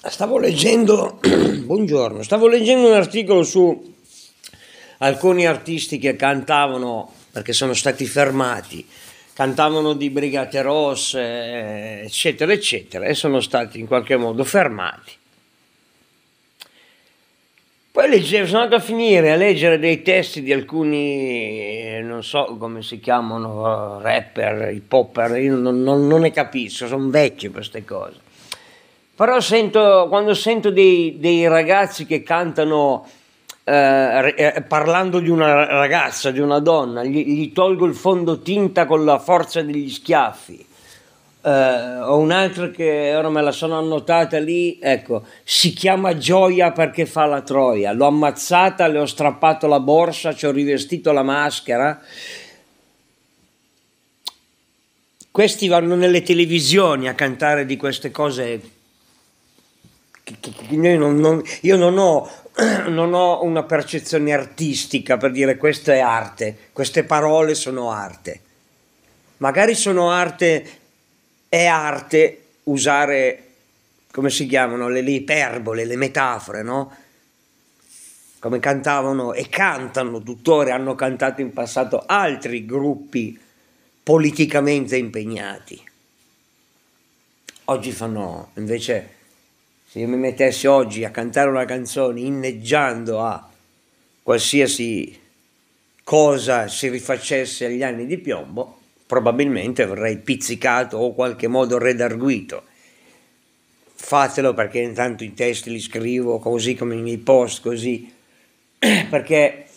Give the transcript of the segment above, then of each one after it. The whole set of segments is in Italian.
Stavo leggendo, buongiorno, stavo leggendo un articolo su alcuni artisti che cantavano, perché sono stati fermati, cantavano di Brigate Rosse, eh, eccetera, eccetera, e sono stati in qualche modo fermati. Poi leggevo, sono andato a finire a leggere dei testi di alcuni, eh, non so come si chiamano, eh, rapper, hip hopper, io non, non, non ne capisco, sono vecchio queste cose però sento, quando sento dei, dei ragazzi che cantano eh, eh, parlando di una ragazza, di una donna, gli, gli, tolgo il fondotinta con la forza degli schiaffi. Eh, ho un'altra che ora me la sono annotata lì, ecco, si chiama Gioia perché fa la troia. L'ho ammazzata, le ho strappato la borsa, ci ho rivestito la maschera. Questi vanno nelle televisioni a cantare di queste cose io non, non, io non, ho, non ho una percezione artistica per dire questa è arte, queste parole sono arte. Magari sono arte, è arte usare, come si chiamano, le, le iperbole, le metafore, no? Come cantavano e cantano tuttora, hanno cantato in passato altri gruppi politicamente impegnati. Oggi fanno invece se io mi mettessi oggi a cantare una canzone inneggiando a qualsiasi cosa si rifacesse agli anni di piombo, probabilmente avrei pizzicato o in qualche modo redarguito. Fatelo perché intanto i testi li scrivo così come nei post, così, perché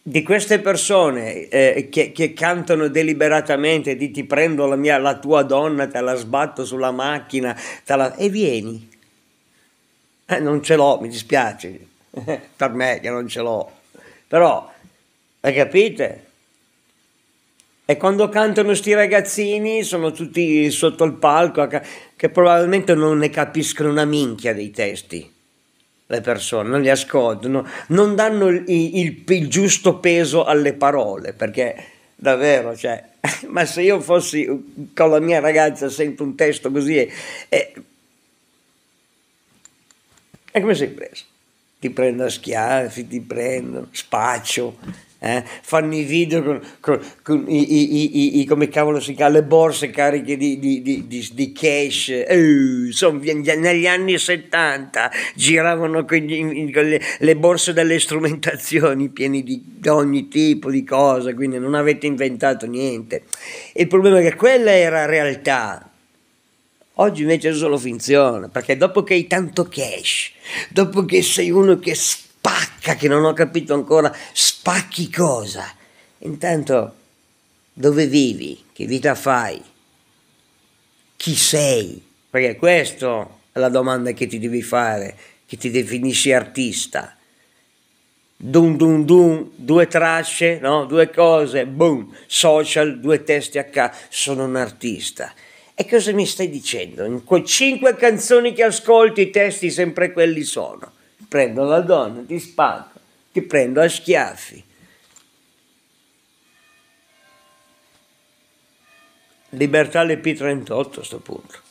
di queste persone eh, che, che, cantano deliberatamente di ti prendo la, mia, la tua donna, te la sbatto sulla macchina la... e vieni, eh, non ce l'ho, mi dispiace per me che non ce l'ho. Però, hai capite? E quando cantano sti ragazzini sono tutti sotto il palco che probabilmente non ne capiscono una minchia dei testi. Le persone non li ascoltano, non danno il, il, il giusto peso alle parole perché davvero, cioè, ma se io fossi con la mia ragazza sento un testo così e, e e come sei preso? Ti prendo a schiaffi, ti prendono, spaccio, eh? fanno i video con, con, con i, i, i, come cavolo si chiama, le borse cariche di, di, di, di cash. Eh, son, negli anni 70 giravano con, le, le, borse delle strumentazioni piene di ogni tipo di cosa, quindi non avete inventato niente. Il problema è che quella era realtà, Oggi invece è solo finzione, perché dopo che hai tanto cash, dopo che sei uno che spacca, che non ho capito ancora, spacchi cosa? Intanto dove vivi? Che vita fai? Chi sei? Perché questa è la domanda che ti devi fare, che ti definisci artista. Dun dun dun, due tracce, no? due cose, boom, social, due testi a casa, sono un artista. E cosa mi stai dicendo? In quelle cinque canzoni che ascolto, i testi sempre quelli sono. Prendo la donna, ti spanco, ti prendo a schiaffi. Libertà l'EP38 a sto punto.